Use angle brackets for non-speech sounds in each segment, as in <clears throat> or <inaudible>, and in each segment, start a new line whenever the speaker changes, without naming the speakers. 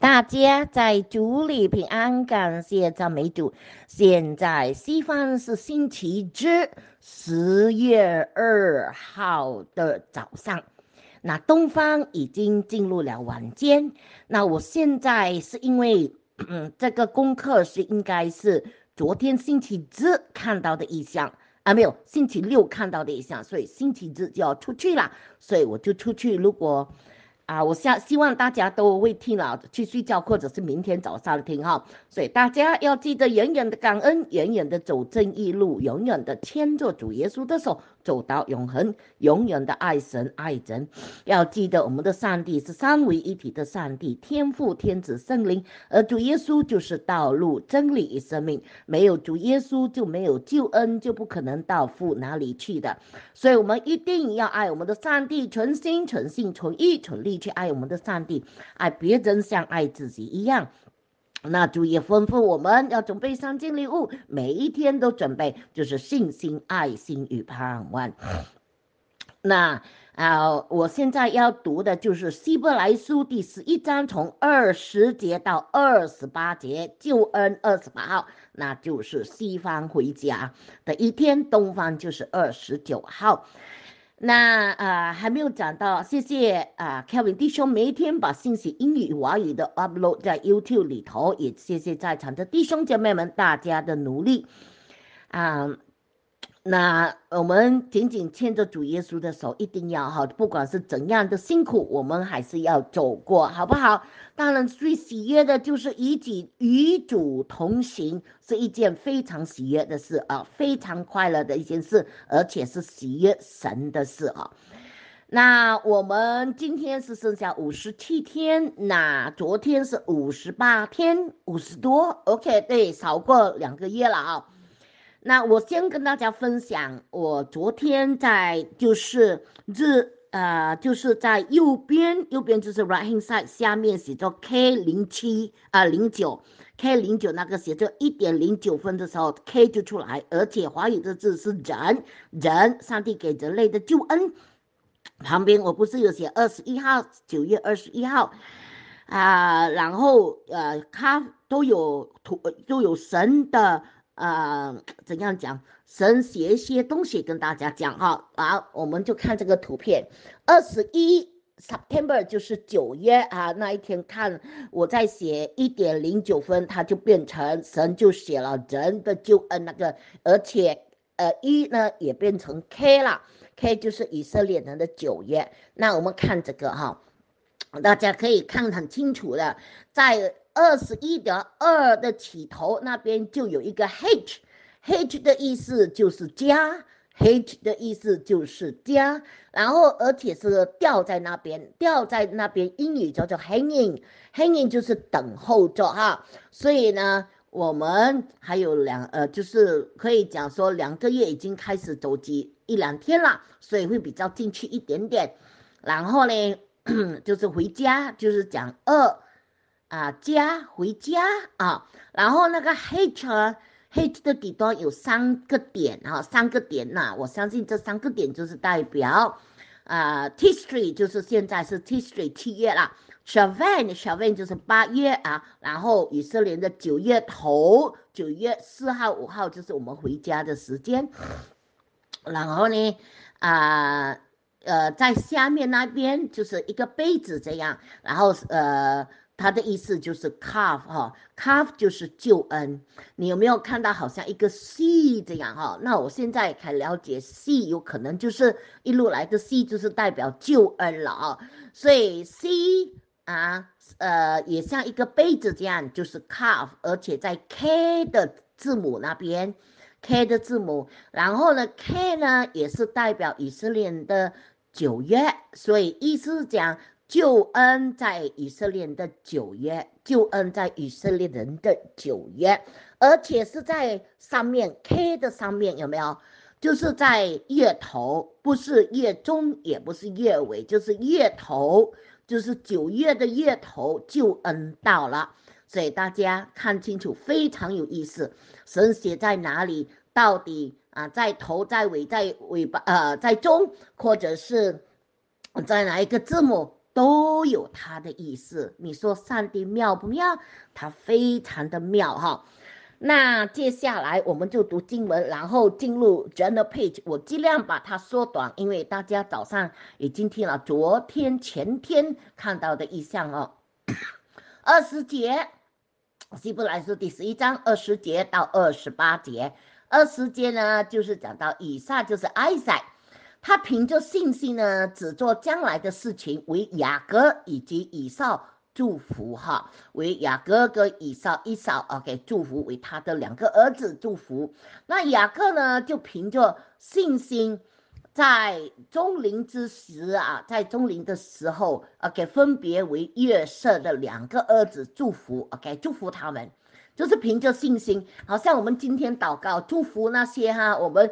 大家在主里平安，感谢赞美主。现在西方是星期日，十月二号的早上。那东方已经进入了晚间。那我现在是因为这个功课是应该是昨天星期日看到的意向啊，没有星期六看到的意向，所以星期日就要出去了，所以我就出去。如果啊，我下希望大家都会听了去睡觉，或者是明天早上听哈，所以大家要记得远远的感恩，远远的走正义路，永远的牵着主耶稣的手。走到永恒，永远的爱神、爱人，要记得我们的上帝是三位一体的上帝，天父、天子、圣灵，而主耶稣就是道路、真理与生命。没有主耶稣就没有救恩，就不可能到父哪里去的。所以，我们一定要爱我们的上帝，存心、存性、存意、存力去爱我们的上帝，爱别人像爱自己一样。那主也吩咐我们要准备三件礼物，每一天都准备，就是信心、爱心与盼望。那啊，我现在要读的就是《希伯来书》第十一章从二十节到二十八节，救恩二十八号，那就是西方回家的一天，东方就是二十九号。那啊，还没有讲到，谢谢啊，Kevin 弟兄每天把信息英语、华语的 upload 在 YouTube 里头，也谢谢在场的弟兄姐妹们大家的努力，啊。那我们紧紧牵着主耶稣的手，一定要哈，不管是怎样的辛苦，我们还是要走过，好不好？当然，最喜悦的就是与己与主同行，是一件非常喜悦的事啊，非常快乐的一件事，而且是喜悦神的事啊。那我们今天是剩下五十七天，那昨天是五十八天，五十多，OK，对，少过两个月了啊。那我先跟大家分享，我昨天在就是日呃就是在右边，右边就是 right hand side 下面写着 K 零七啊零九 K 零九那个写着一点零九分的时候 K 就出来，而且华语的字是人，人上帝给人类的救恩，旁边我不是有写二十一号九月二十一号，啊，然后呃，他都有图都有神的。呃，怎样讲？神写一些东西跟大家讲哈。啊，我们就看这个图片，二十一 September 就是九月啊。那一天看我在写一点零九分，它就变成神就写了人的救恩那个，而且呃一呢也变成 K 了，K 就是以色列人的九月。那我们看这个哈，大家可以看很清楚的，在。二十一点二的起头那边就有一个 h，h 的意思就是加，h 的意思就是加，然后而且是吊在那边，吊在那边英语叫做 hanging，hanging 就是等候着哈。所以呢，我们还有两呃，就是可以讲说两个月已经开始走几一两天了，所以会比较进去一点点。然后呢，<coughs> 就是回家，就是讲二。啊，家回家啊，然后那个黑圈，黑的底端有三个点啊，三个点呢，我相信这三个点就是代表啊，T s t r e e 就是现在是 T s t r e e 七月了 s h a v a n s h a v a n 就是八月啊，然后以色列的九月头，九月四号五号就是我们回家的时间，然后呢，啊呃，在下面那边就是一个杯子这样，然后呃。它的意思就是 calf 哈 calf 就是救恩，你有没有看到好像一个 C 这样哈？那我现在才了解 C 有可能就是一路来的 C 就是代表救恩了啊。所以 C 啊，呃，也像一个杯子这样，就是 calf，而且在 K 的字母那边，K 的字母，然后呢 K 呢也是代表以色列的九月，所以意思讲。救恩在以色列的九月，救恩在以色列人的九月，而且是在上面 K 的上面有没有？就是在月头，不是月中，也不是月尾，就是月头，就是九月的月头，救恩到了。所以大家看清楚，非常有意思。神写在哪里？到底啊，在头，在尾，在尾巴？呃，在中，或者是在哪一个字母？都有他的意思，你说上帝妙不妙？他非常的妙哈。那接下来我们就读经文，然后进入 General Page，我尽量把它缩短，因为大家早上已经听了昨天、前天看到的意象哦。<coughs> 二十节，希伯来书第十一章二十节到二十八节。二十节呢，就是讲到以上就是埃塞。他凭着信心呢，只做将来的事情，为雅各以及以少祝福哈，为雅各跟以少以少啊给祝福，为他的两个儿子祝福。那雅各呢，就凭着信心，在中灵之时啊，在中灵的时候啊给分别为月色的两个儿子祝福，OK，祝福他们。就是凭着信心，好像我们今天祷告祝福那些哈，我们，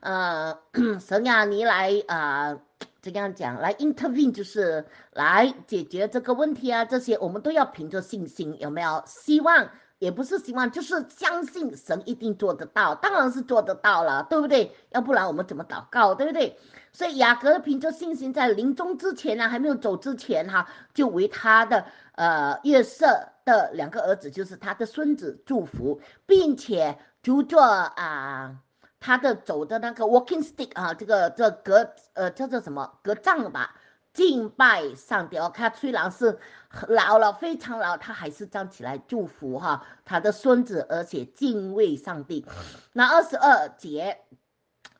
呃，<coughs> 神呀，你来啊，怎样讲来 intervene，就是来解决这个问题啊，这些我们都要凭着信心，有没有？希望也不是希望，就是相信神一定做得到，当然是做得到了，对不对？要不然我们怎么祷告，对不对？所以雅各凭着信心，在临终之前呢，还没有走之前哈，就为他的呃月色的两个儿子就是他的孙子，祝福，并且拄着啊，他的走的那个 walking stick 啊，这个这隔呃叫做什么隔障吧，敬拜上帝。他虽然是老了，非常老，他还是站起来祝福哈他的孙子，而且敬畏上帝。那二十二节，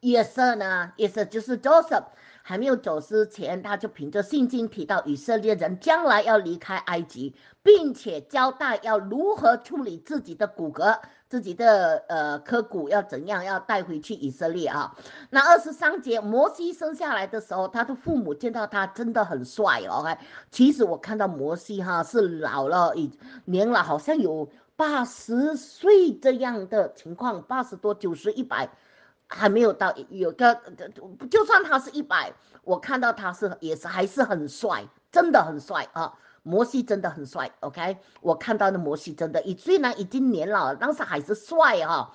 约瑟呢？约瑟就是 Joseph。还没有走之前，他就凭着信心提到以色列人将来要离开埃及，并且交代要如何处理自己的骨骼，自己的呃，颌骨要怎样要带回去以色列啊。那二十三节，摩西生下来的时候，他的父母见到他真的很帅哦。其实我看到摩西哈是老了，已年老，好像有八十岁这样的情况，八十多、九十一百。还没有到，有个就算他是一百，我看到他是也是还是很帅，真的很帅啊！摩西真的很帅，OK，我看到的摩西真的，虽然已经年老了，但是还是帅哈。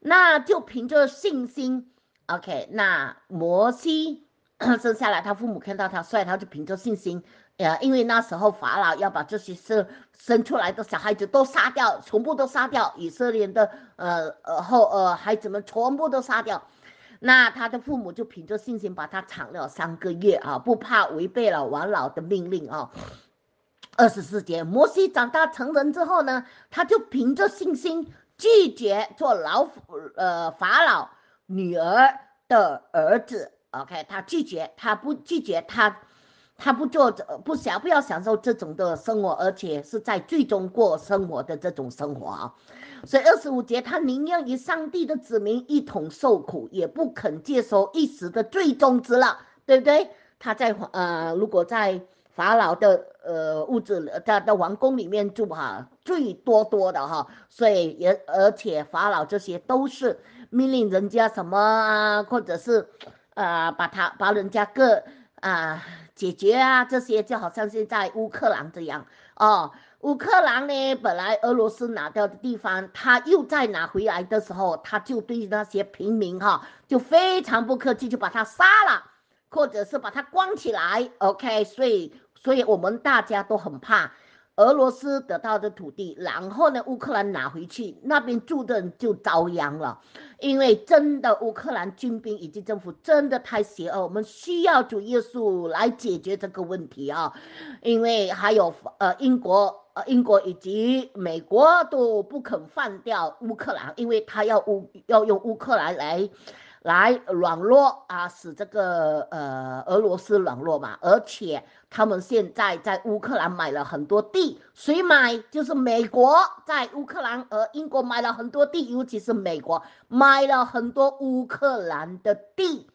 那就凭着信心，OK，那摩西 <coughs> 生下来，他父母看到他帅，他就凭着信心。呀，因为那时候法老要把这些生生出来的小孩子都杀掉，全部都杀掉以色列的呃呃后呃孩子们全部都杀掉，那他的父母就凭着信心把他藏了三个月啊，不怕违背了王老的命令啊。二十四节，摩西长大成人之后呢，他就凭着信心拒绝做老呃法老女儿的儿子。OK，他拒绝，他不拒绝他。他不做，不想不要享受这种的生活，而且是在最终过生活的这种生活啊。所以二十五节，他宁愿与上帝的子民一同受苦，也不肯接受一时的最终之乐，对不对？他在呃，如果在法老的呃屋子，他的王宫里面住哈，最多多的哈。所以也而且法老这些都是命令人家什么啊，或者是，呃，把他把人家个啊。解决啊，这些就好像现在乌克兰这样哦，乌克兰呢，本来俄罗斯拿掉的地方，他又再拿回来的时候，他就对那些平民哈，就非常不客气，就把他杀了，或者是把他关起来。OK，所以，所以我们大家都很怕。俄罗斯得到的土地，然后呢？乌克兰拿回去，那边住的人就遭殃了，因为真的乌克兰军兵以及政府真的太邪恶。我们需要主耶稣来解决这个问题啊，因为还有呃英国、呃英国以及美国都不肯放掉乌克兰，因为他要乌要用乌克兰来。来软弱啊，使这个呃俄罗斯软弱嘛。而且他们现在在乌克兰买了很多地，谁买？就是美国在乌克兰而英国买了很多地，尤其是美国买了很多乌克兰的地。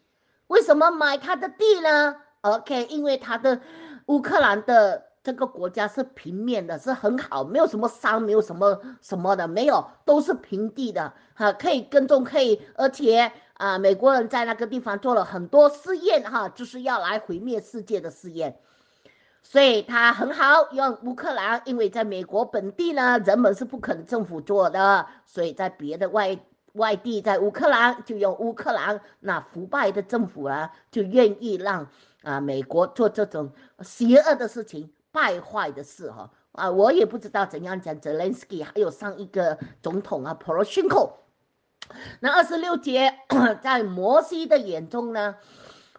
为什么买他的地呢？OK，因为他的乌克兰的这个国家是平面的，是很好，没有什么山，没有什么什么的，没有都是平地的，哈，可以耕种，可以而且。啊，美国人在那个地方做了很多试验，哈，就是要来毁灭世界的试验。所以他很好用乌克兰，因为在美国本地呢，人们是不肯政府做的，所以在别的外外地，在乌克兰就用乌克兰那腐败的政府啊，就愿意让啊美国做这种邪恶的事情、败坏的事，哈啊，我也不知道怎样讲泽连斯基还有上一个总统啊，普罗钦科。那二十六节，在摩西的眼中呢，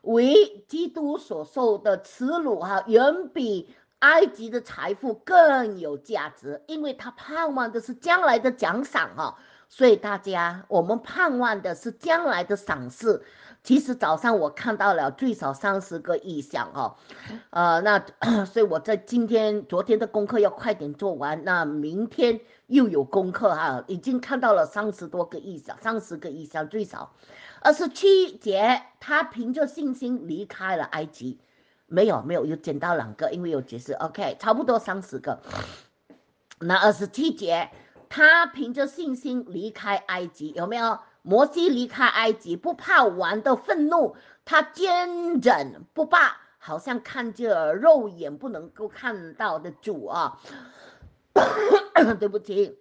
为基督所受的耻辱哈，远比埃及的财富更有价值，因为他盼望的是将来的奖赏哈，所以大家我们盼望的是将来的赏赐。其实早上我看到了最少三十个意向哦，呃，那 <coughs> 所以我在今天、昨天的功课要快点做完，那明天又有功课哈。已经看到了三十多个意向，三十个意向最少。二十七节，他凭着信心离开了埃及，没有没有又捡到两个，因为有解释。OK，差不多三十个。那二十七节，他凭着信心离开埃及，有没有？摩西离开埃及，不怕王的愤怒，他坚忍不拔，好像看着肉眼不能够看到的主啊。<coughs> 对不起，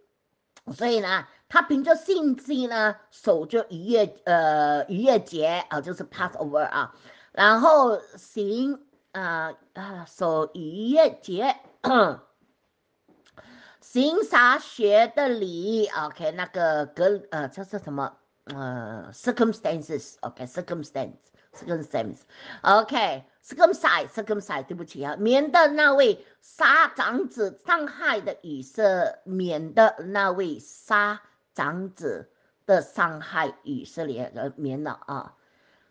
所以呢，他凭着信心呢，守着逾越呃逾越节啊，就是 Passover 啊，然后行啊啊守逾越节，行啥学的礼？OK，那个格呃叫是什么？呃，circumstances，okay，c i r c u m s t a n c e c i r c u m s t a n c e okay，c i r c u m c i s e c i r c u m c i s e 对不起啊，免得那位杀长子、伤害的以色列，免得那位杀长子的伤害以色列人，免了啊，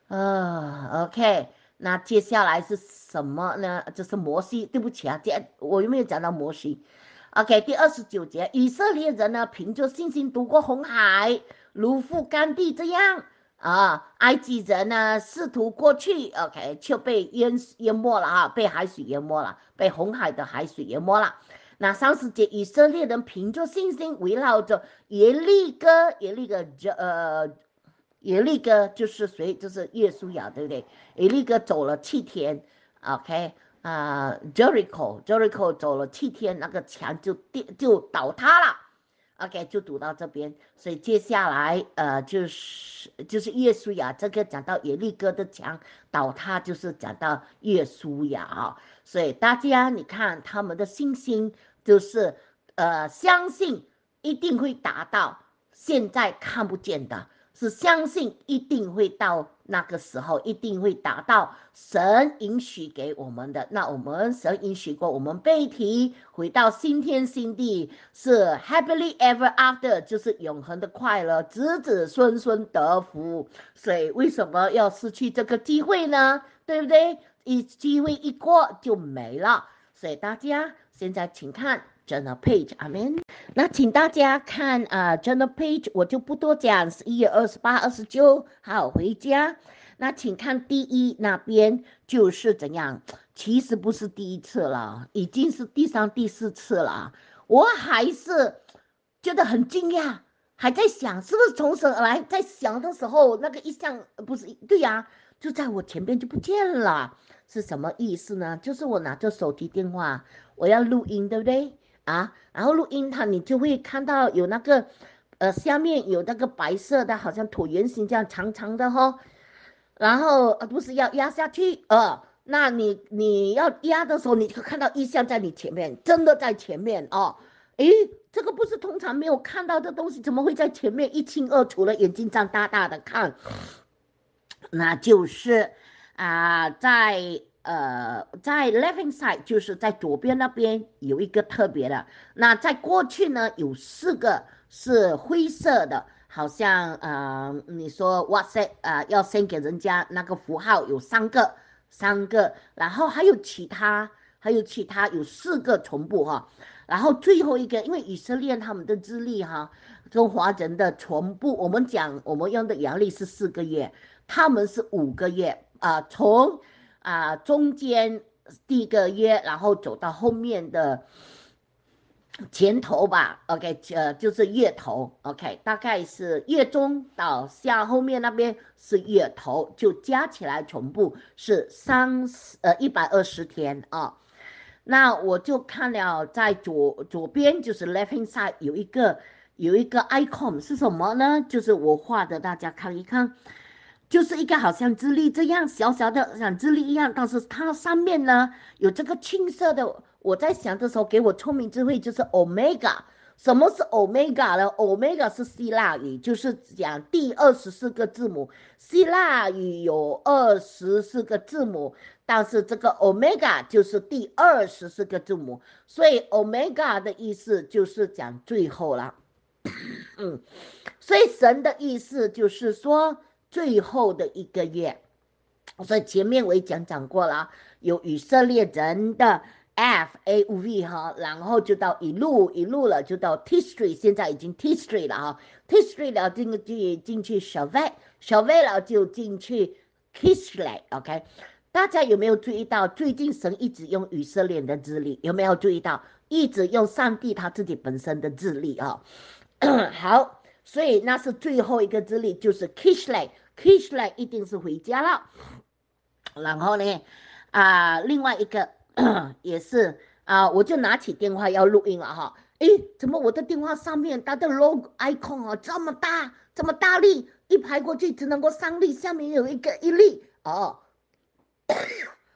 啊，ok，那接下来是什么呢？就是摩西，对不起啊，这我又没有讲到摩西，ok，第二十九节，以色列人呢，凭着信心渡过红海。卢父甘地这样啊，埃及人呢试图过去，OK 却被淹淹没了哈，被海水淹没了，被红海的海水淹没了。那三十节以色列人凭着信心围绕着耶利哥，耶利哥呃，耶利哥就是谁？就是耶稣呀，对不对？耶利哥走了七天，OK 啊，Jericho，Jericho 走了七天，那个墙就跌就倒塌了。OK，就读到这边，所以接下来，呃，就是就是耶稣呀，这个讲到耶利哥的墙倒塌，就是讲到耶稣呀，啊，所以大家你看他们的信心，就是呃，相信一定会达到现在看不见的。是相信一定会到那个时候，一定会达到神允许给我们的。那我们神允许过，我们被提回到新天新地，是 happily ever after，就是永恒的快乐，子子孙孙得福。所以为什么要失去这个机会呢？对不对？一机会一过就没了。所以大家现在请看。真的 page 那请大家看啊，真的 page，我就不多讲。十一月二十八、二十九，好回家。那请看第一那边，就是怎样？其实不是第一次了，已经是第三、第四次了。我还是觉得很惊讶，还在想是不是从神而来。在想的时候，那个意象不是对呀，就在我前边就不见了，是什么意思呢？就是我拿着手提电话，我要录音，对不对？啊，然后录音它，你就会看到有那个，呃，下面有那个白色的，好像椭圆形这样长长的哈，然后呃，不是要压下去，呃，那你你要压的时候，你就看到意象在你前面，真的在前面哦，诶，这个不是通常没有看到的东西，怎么会在前面一清二楚了？眼睛张大大的看，那就是啊，在。呃，在 left side 就是在左边那边有一个特别的。那在过去呢，有四个是灰色的，好像啊，你说哇塞啊，要先给人家那个符号有三个，三个，然后还有其他，还有其他有四个重布哈。然后最后一个，因为以色列他们的资历哈，中华人的重布，我们讲我们用的阳历是四个月，他们是五个月啊，从。啊，中间第一个月，然后走到后面的前头吧，OK，呃，就是月头，OK，大概是月中到下后面那边是月头，就加起来全部是三十呃一百二十天啊。那我就看了，在左左边就是 left hand 有一个有一个 icon 是什么呢？就是我画的，大家看一看。就是一个好像智力这样小小的，像智力一样，但是它上面呢有这个青色的。我在想的时候，给我聪明智慧就是 omega。什么是 omega 呢？omega 是希腊语，就是讲第二十四个字母。希腊语有二十四个字母，但是这个 omega 就是第二十四个字母，所以 omega 的意思就是讲最后了。嗯，所以神的意思就是说。最后的一个月，所以前面我也讲讲过了，有以色列人的 F A V 哈，然后就到一路一路了，就到 T Street，现在已经 T Street 了哈，T Street 了，进进进去小 v 小 v 了就进去 k i s l e y o k 大家有没有注意到最近神一直用以色列的智力？有没有注意到一直用上帝他自己本身的智力啊？<coughs> 好，所以那是最后一个智力，就是 k i s l e y K 出来一定是回家了，然后呢，啊，另外一个 <clears throat> 也是啊，我就拿起电话要录音了哈。诶，怎么我的电话上面它的 logo icon 啊这么大，这么大力一拍过去只能够三粒，下面有一个一粒哦。<coughs>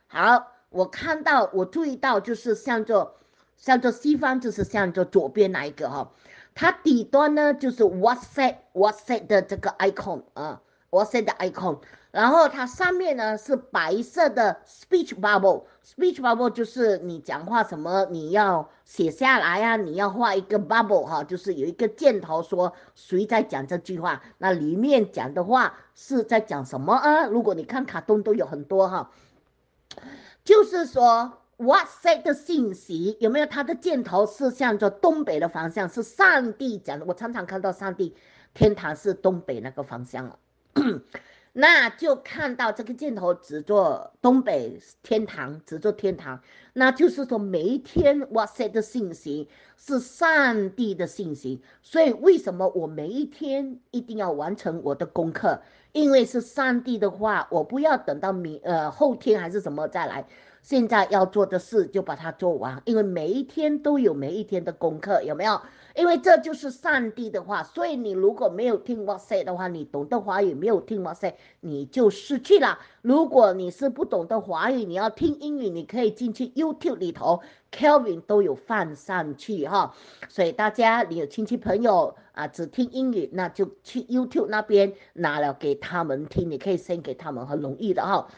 好，我看到我注意到就是像着，像着西方就是像着左边那一个哈，它底端呢就是 WhatsApp WhatsApp 的这个 icon 啊。我 h a t s t icon？然后它上面呢是白色的 speech bubble，speech bubble 就是你讲话什么你要写下来呀，你要画一个 bubble 哈，就是有一个箭头说谁在讲这句话，那里面讲的话是在讲什么啊？如果你看卡通都有很多哈，就是说 what's a i d 的信息有没有它的箭头是向着东北的方向？是上帝讲的，我常常看到上帝天堂是东北那个方向了。<clears throat> 那就看到这个箭头，只做东北天堂，只做天堂。那就是说，每一天哇塞的信息是上帝的信息，所以为什么我每一天一定要完成我的功课？因为是上帝的话，我不要等到明呃后天还是什么再来，现在要做的事就把它做完，因为每一天都有每一天的功课，有没有？因为这就是上帝的话，所以你如果没有听哇塞的话，你懂得华语没有听哇塞，你就失去了。如果你是不懂得华语，你要听英语，你可以进去 YouTube 里头，Kelvin 都有放上去哈。所以大家，你有亲戚朋友啊，只听英语，那就去 YouTube 那边拿了给他们听，你可以先给他们，很容易的哈。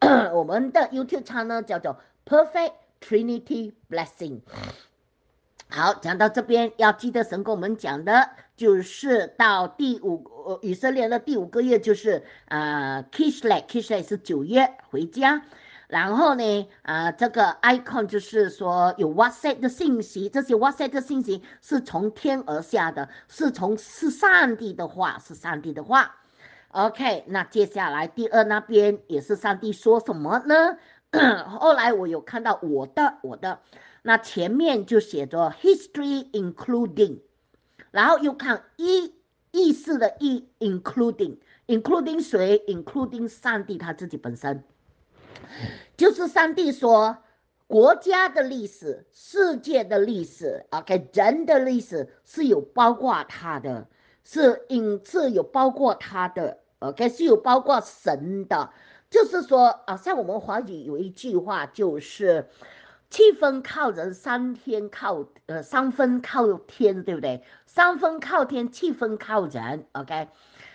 <coughs> 我们的 YouTube channel 叫做 Perfect Trinity Blessing。好，讲到这边要记得神跟我们讲的，就是到第五以色列的第五个月就是啊 k i s h l e k i s l e 是九月回家。然后呢，啊，这个 icon 就是说有 WhatsApp 的信息，这些 WhatsApp 的信息是从天而下的是从是上帝的话是上帝的话。OK，那接下来第二那边也是上帝说什么呢？<coughs> 后来我有看到我的我的。那前面就写着 “history including”，然后又看意意思的意 i n c l u d i n g i n c l u d i n g 谁？including 上帝他自己本身，就是上帝说，国家的历史、世界的历史啊，给人的历史是有包括他的，是影此有包括他的，OK 是有包括神的，就是说啊，在我们华语有一句话就是。七分靠人，三天靠呃三分靠天，对不对？三分靠天，七分靠人。OK，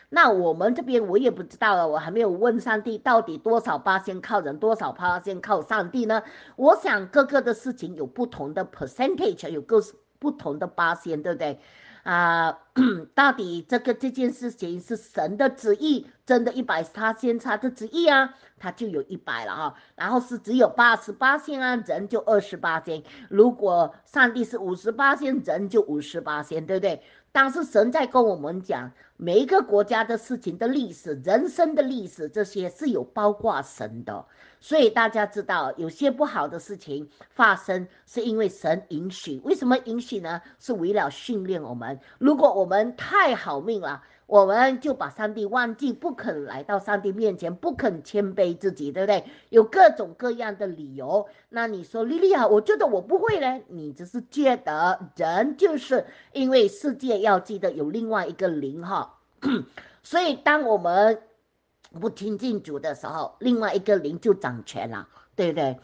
那我们这边我也不知道了，我还没有问上帝到底多少八仙靠人，多少八仙靠上帝呢？我想各个的事情有不同的 percentage，有各不同的八仙，对不对？啊，<coughs> 到底这个这件事情是神的旨意，真的一百他先差的旨意啊，他就有一百了哈。然后是只有八十八仙啊，人就二十八仙。如果上帝是五十八仙，人就五十八仙，对不对？但是神在跟我们讲每一个国家的事情的历史、人生的历史，这些是有包括神的。所以大家知道，有些不好的事情发生，是因为神允许。为什么允许呢？是为了训练我们。如果我们太好命了，我们就把上帝忘记，不肯来到上帝面前，不肯谦卑自己，对不对？有各种各样的理由。那你说，莉莉啊，我觉得我不会呢。你只是觉得人就是因为世界要记得有另外一个灵哈。<coughs> 所以当我们。不听进主的时候，另外一个灵就掌权了，对不对？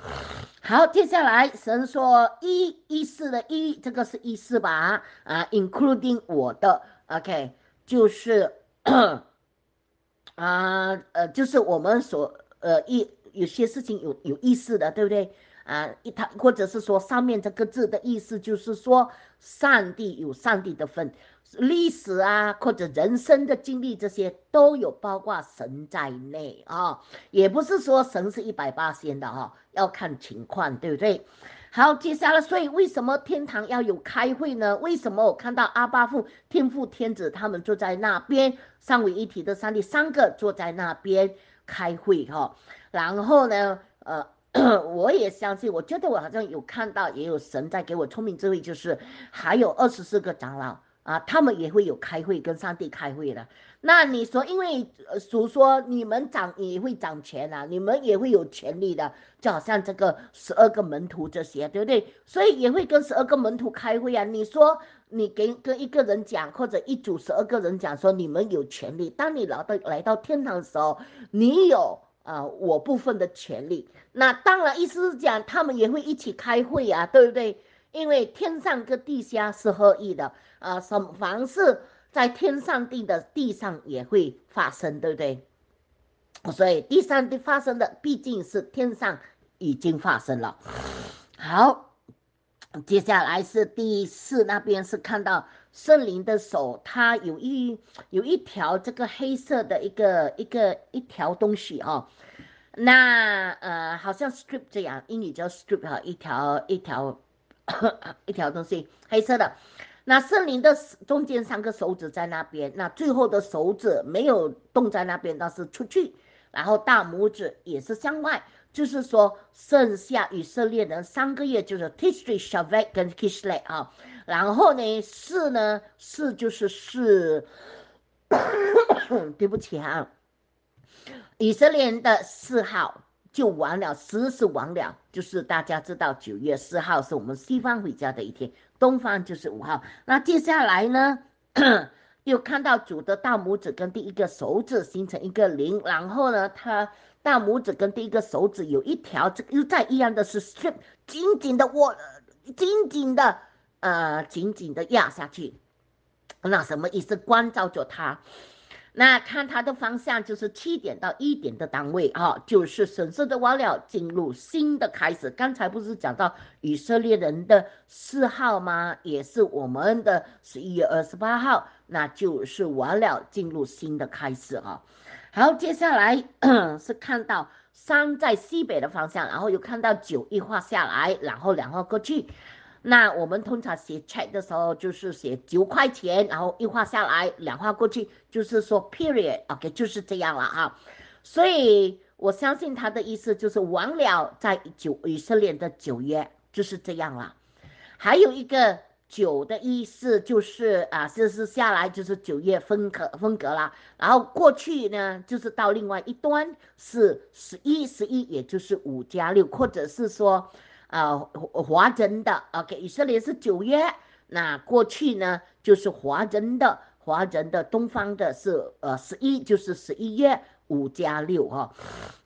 好，接下来神说一一四的一，这个是一四吧？啊，including 我的，OK，就是，啊呃，就是我们所呃一有些事情有有意思的，对不对？啊，一他或者是说上面这个字的意思就是说，上帝有上帝的份。历史啊，或者人生的经历，这些都有包括神在内啊，也不是说神是一百八仙的哈，要看情况，对不对？好，接下来，所以为什么天堂要有开会呢？为什么我看到阿巴父、天父、天子他们坐在那边三位一体的上帝三个坐在那边开会哈？然后呢，呃，<coughs> 我也相信，我觉得我好像有看到，也有神在给我聪明智慧，就是还有二十四个长老。啊，他们也会有开会跟上帝开会的。那你说，因为，所说你们掌也会掌权啊，你们也会有权利的，就好像这个十二个门徒这些，对不对？所以也会跟十二个门徒开会啊。你说，你给跟一个人讲，或者一组十二个人讲，说你们有权利。当你来到来到天堂的时候，你有啊我部分的权利。那当然，意思是讲他们也会一起开会啊，对不对？因为天上跟地下是合一的。啊，什么凡事在天上定的，地上也会发生，对不对？所以地上的发生的，毕竟是天上已经发生了。好，接下来是第四，那边是看到圣灵的手，它有一有一条这个黑色的一个一个一条东西哦。那呃，好像 strip 这样，英语叫 strip 哈，一条一条 <coughs> 一条东西，黑色的。那圣灵的中间三个手指在那边，那最后的手指没有动在那边，那是出去，然后大拇指也是向外，就是说剩下以色列人三个月就是 t i s h r y s h a v e t 跟 k i s h l e 啊，然后呢四呢四就是四，<coughs> 对不起哈，以色列人的四号。就完了，十是完了，就是大家知道，九月四号是我们西方回家的一天，东方就是五号。那接下来呢，<clears throat> 又看到主的大拇指跟第一个手指形成一个零，然后呢，他大拇指跟第一个手指有一条这个又再一样的是，紧紧的握，紧紧的，呃，紧紧的压下去，那什么意思？关照着他。那看它的方向就是七点到一点的单位哈，就是神圣的完了进入新的开始。刚才不是讲到以色列人的四号吗？也是我们的十一月二十八号，那就是完了进入新的开始啊。好，接下来 <coughs> 是看到三在西北的方向，然后又看到九一画下来，然后两号过去。那我们通常写 check 的时候，就是写九块钱，然后一划下来，两划过去，就是说 period，OK，就是这样了啊。所以我相信他的意思就是完了，在九以色列的九月就是这样了。还有一个九的意思就是啊，就是下来就是九月分隔分隔了，然后过去呢就是到另外一端是十一十一，也就是五加六，或者是说。啊，华人的 OK，以色列是九月。那过去呢，就是华人的、华人的、东方的是呃十一，就是十一月五加六哈，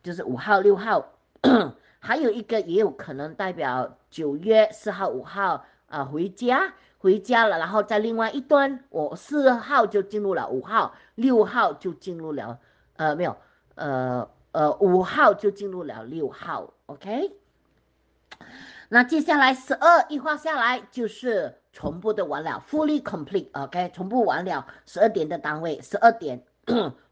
就是五号、六号。<coughs> 还有一个也有可能代表九月四号、五号啊，回家回家了。然后在另外一端，我四号就进入了，五号、六号就进入了，呃没有，呃呃五号就进入了六号，OK。那接下来十二一画下来就是全部的完了，复利 complete，OK，全部完了。十二点的单位，十二点，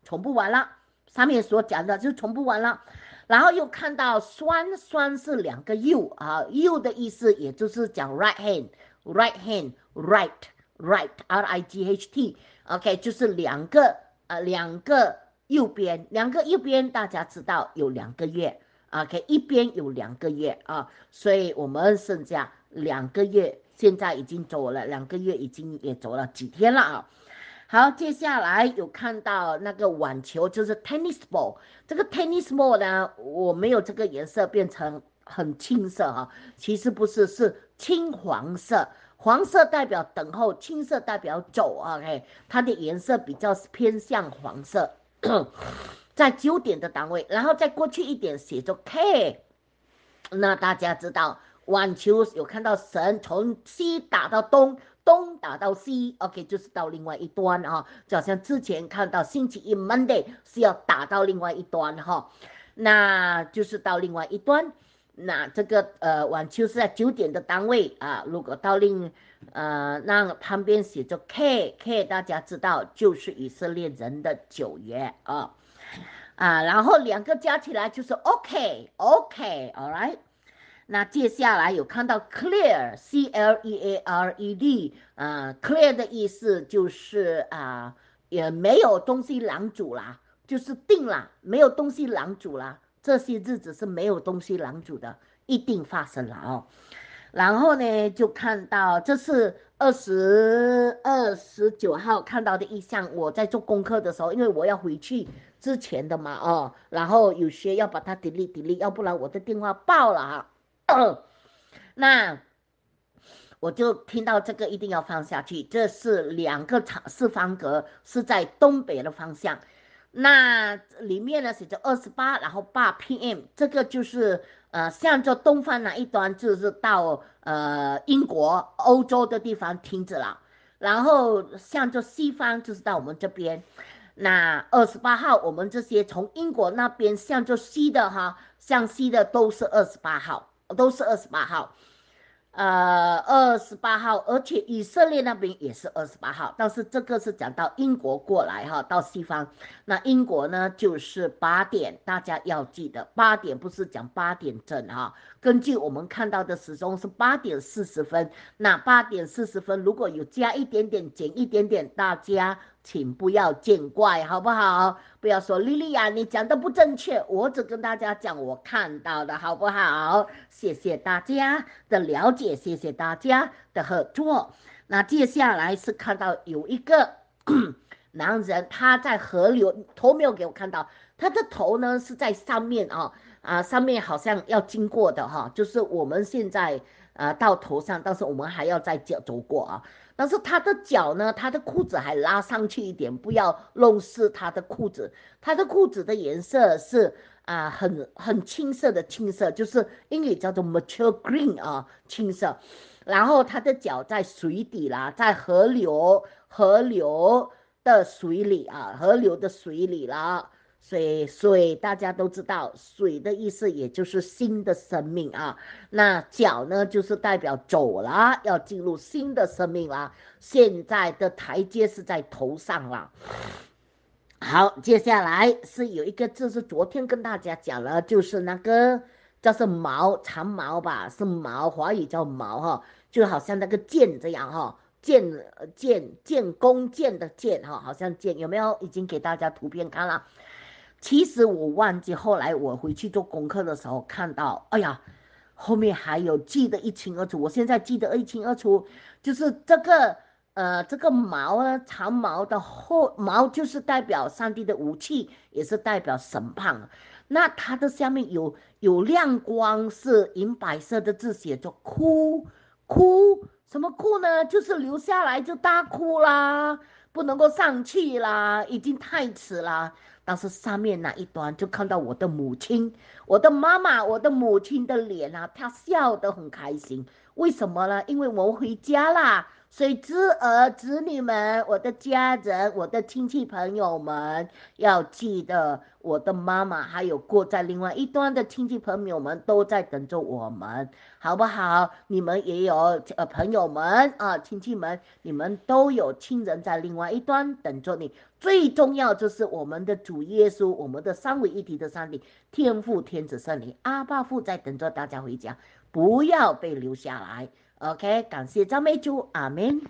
全部完了。上面所讲的就全部完了。然后又看到酸酸是两个右啊，右的意思也就是讲 right hand，right hand，right，right，R I G H T，OK，就是两个呃两个右边，两个右边大家知道有两个月。啊，可以一边有两个月啊，所以我们剩下两个月，现在已经走了两个月，已经也走了几天了啊。好，接下来有看到那个网球，就是 tennis ball，这个 tennis ball 呢，我没有这个颜色变成很青色啊，其实不是，是青黄色，黄色代表等候，青色代表走。OK，它的颜色比较偏向黄色。在九点的单位，然后再过去一点，写作 K。那大家知道，网球有看到神从西打到东，东打到西，OK，就是到另外一端哈，就好像之前看到星期一 Monday 是要打到另外一端哈，那就是到另外一端。那这个呃，网球是在九点的单位啊。如果到另呃，那旁边写着 K，K 大家知道就是以色列人的九月啊。啊，然后两个加起来就是 OK，OK，All right。那接下来有看到 clear，C L E A R E D，呃，clear 的意思就是啊，也没有东西拦阻啦，就是定啦，没有东西拦阻啦，这些日子是没有东西拦阻的，一定发生了哦。然后呢，就看到这是二十二十九号看到的意向。我在做功课的时候，因为我要回去之前的嘛，哦，然后有些要把它叠立叠立，要不然我的电话爆了哈。<coughs> 那我就听到这个一定要放下去。这是两个长四方格，是在东北的方向。那里面呢写着二十八，然后八 PM，这个就是。呃，向着东方那一端就是到呃英国欧洲的地方停止了，然后向着西方就是到我们这边，那二十八号我们这些从英国那边向着西的哈，向西的都是二十八号，都是二十八号。呃，二十八号，而且以色列那边也是二十八号，但是这个是讲到英国过来哈，到西方，那英国呢就是八点，大家要记得，八点不是讲八点整哈，根据我们看到的时钟是八点四十分，那八点四十分如果有加一点点减一点点，大家。请不要见怪，好不好？不要说莉莉呀，你讲的不正确。我只跟大家讲我看到的，好不好？谢谢大家的了解，谢谢大家的合作。那接下来是看到有一个 <coughs> 男人，他在河流头没有给我看到他的头呢，是在上面啊啊，上面好像要经过的哈，就是我们现在呃到头上，但是我们还要再走走过啊。但是他的脚呢？他的裤子还拉上去一点，不要弄湿他的裤子。他的裤子的颜色是啊，很很青色的青色，就是英语叫做 mature green 啊，青色。然后他的脚在水底啦，在河流河流的水里啊，河流的水里啦。水水，大家都知道，水的意思也就是新的生命啊。那脚呢，就是代表走了，要进入新的生命了。现在的台阶是在头上了。好，接下来是有一个字，是昨天跟大家讲了，就是那个叫做毛长毛吧，是毛，华语叫毛哈，就好像那个剑这样哈，剑剑剑弓箭的剑哈，好像剑有没有？已经给大家图片看了。其实我忘记，后来我回去做功课的时候看到，哎呀，后面还有记得一清二楚。我现在记得一清二楚，就是这个，呃，这个毛啊，长毛的后毛就是代表上帝的武器，也是代表审判。那它的下面有有亮光，是银白色的字写着“哭哭”，什么哭呢？就是留下来就大哭啦。不能够上去啦，已经太迟了。但是上面那一端就看到我的母亲，我的妈妈，我的母亲的脸啊，她笑得很开心。为什么呢？因为我回家啦。所以，之儿子女们，我的家人，我的亲戚朋友们，要记得，我的妈妈还有过在另外一端的亲戚朋友们都在等着我们，好不好？你们也有呃朋友们啊，亲戚们，你们都有亲人在另外一端等着你。最重要就是我们的主耶稣，我们的三位一体的上帝，天父、天子、圣灵阿爸父在等着大家回家，不要被留下来。OK，感谢赞美主，阿门。